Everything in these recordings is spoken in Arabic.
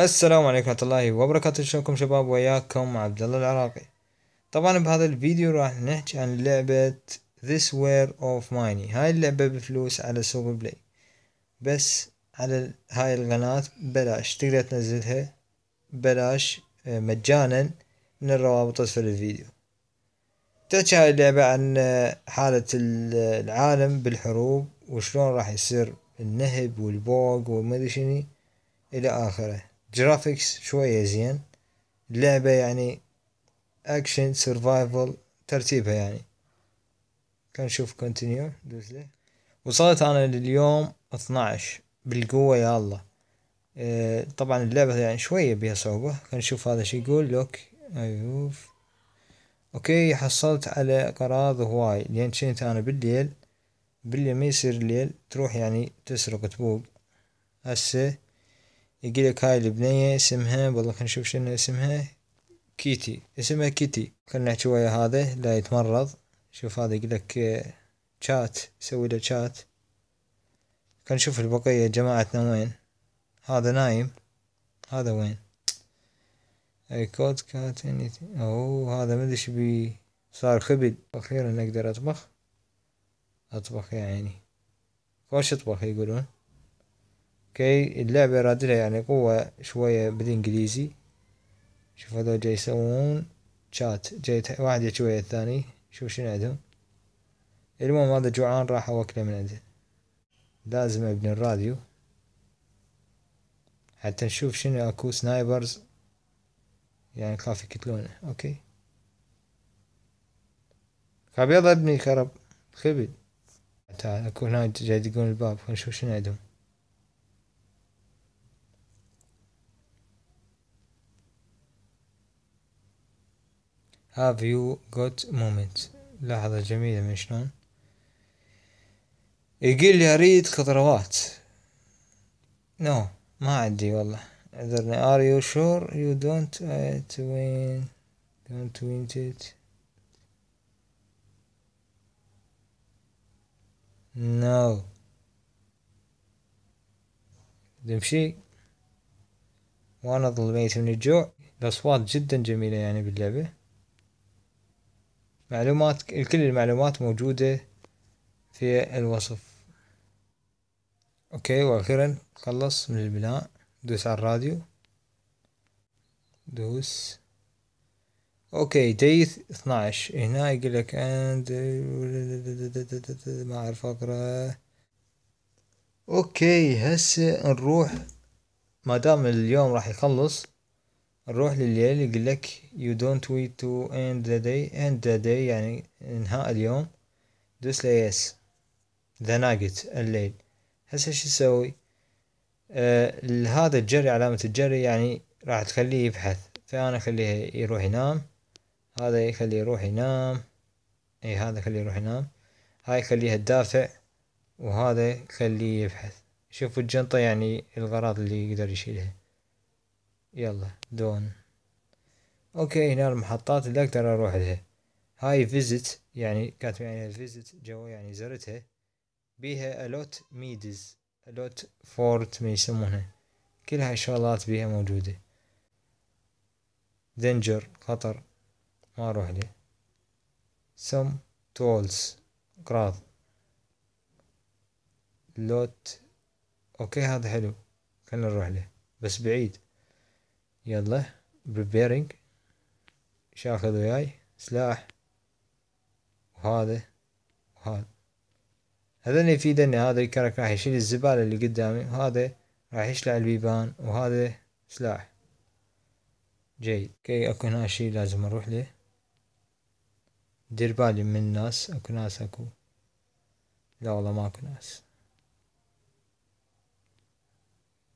السلام عليكم ورحمة الله وبركاته شلونكم شباب وياكم عبد الله العراقي طبعا بهذا الفيديو راح نحكي عن لعبة This Wear of Mine هاي اللعبة بفلوس على سوق بلاي بس على هاي القناة بلاش تقدر تنزلها بلاش آه، مجانا من الروابط اسفل الفيديو تحكي هاي اللعبة عن آه، حالة العالم بالحروب وشلون راح يصير النهب والبوق ومدري شني الى اخره جرافيكس شوية زين اللعبة يعني اكشن سرفايفل ترتيبها يعني كان شوف كونتينيو دوس وصلت انا لليوم 12 بالقوة يا الله اه طبعا اللعبة يعني شوية بيها صعوبة كان شوف هذا شي يقول لوك ايوف اوكي حصلت على قراض هواي لان شنت انا بالليل بالليل ما يصير الليل تروح يعني تسرق تبوق هسه لك هاي البنية اسمها والله خلينا نشوف شنو اسمها كيتي اسمها كيتي خلينا نحكي ويا هذا لا يتمرض شوف هذا لك شات آه، سوي له شات خلينا نشوف البقية جماعتنا وين هذا نايم هذا وين اي كود كات اوه هذا مدري شو بي صار خبل اخيرا اقدر اطبخ اطبخ يا عيني خوش اطبخ يقولون اوكي اللعبة رادلها يعني قوة شوية بالانجليزي شوف هذول جاي يسوون شات جاي واحد يحكي ويا الثاني شوف شنو عندهم المهم هذا جوعان راح اوكله من عنده لازم ابني الراديو حتى نشوف شنو اكو سنايبرز يعني خاف يقتلونه اوكي خاب يلا ابني خرب خبل تعال اكو هنا جاي يدقون الباب خلينا نشوف شنو عندهم have you got moment لحظة جميلة من شلون يقول لي أريد خضروات no ما عندي والله عذرني are you sure you don't uh, win don't win it no نمشي وانا ظلميت من الجوع الأصوات جدا جميلة يعني باللعبة معلومات كل المعلومات موجودة في الوصف اوكي واخيرا خلص من البناء دوس على الراديو دوس اوكي دي 12 هنا يقول لك اند ما اعرف اقرا اوكي هسه نروح ما دام اليوم راح يخلص نروح لليل يقول لك you don't wait to end the day end the day يعني انهاء اليوم دوس لي yes the night الليل هسه شو تسوي آه هذا الجري علامة الجري يعني راح تخليه يبحث فأنا خليه يروح ينام هذا يخليه يروح ينام اي هذا خليه يروح ينام هاي خليها تدافع وهذا خليه يبحث شوفوا الجنطة يعني الغراض اللي يقدر يشيلها يلا دون اوكي هنا المحطات اللي اقدر اروح لها هاي فيزت يعني كاتب يعني فيزت جو يعني زرتها بيها الوت ميدز الوت فورت ما يسمونها كل هاي الشغلات بيها موجودة دنجر خطر ما اروح له سم تولز اقراض لوت اوكي هذا حلو خلينا نروح له بس بعيد يلا بريبيرنج شاخذ وياي سلاح وهذا وهذا هذا اللي يفيد ان هذا الكرك راح يشيل الزبالة اللي قدامي وهذا راح يشلع البيبان وهذا سلاح جيد كي اكو هنا شي لازم اروح له دير بالي من الناس اكو ناس اكو لا والله ماكو ناس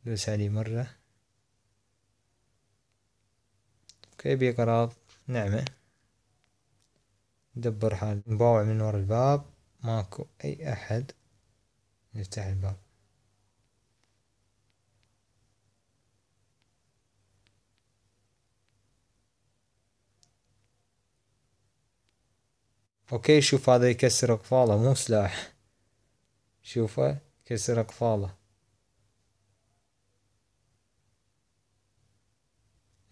دوس عليه مرة كيبي قراض نعمة دبر حال نباوع من ورا الباب ماكو أي أحد يفتح الباب اوكي شوف هذا يكسر اقفاله مو سلاح شوفه كسر اقفاله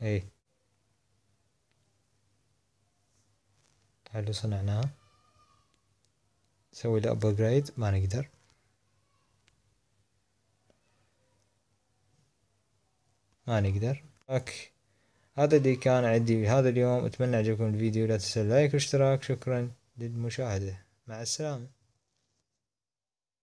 اي تعالوا صنعناها نسوي له ابجريد ما نقدر ما نقدر اوكي هذا اللي كان عندي هذا اليوم اتمنى عجبكم الفيديو لا تنسوا اللايك والاشتراك شكرا للمشاهدة مع السلامة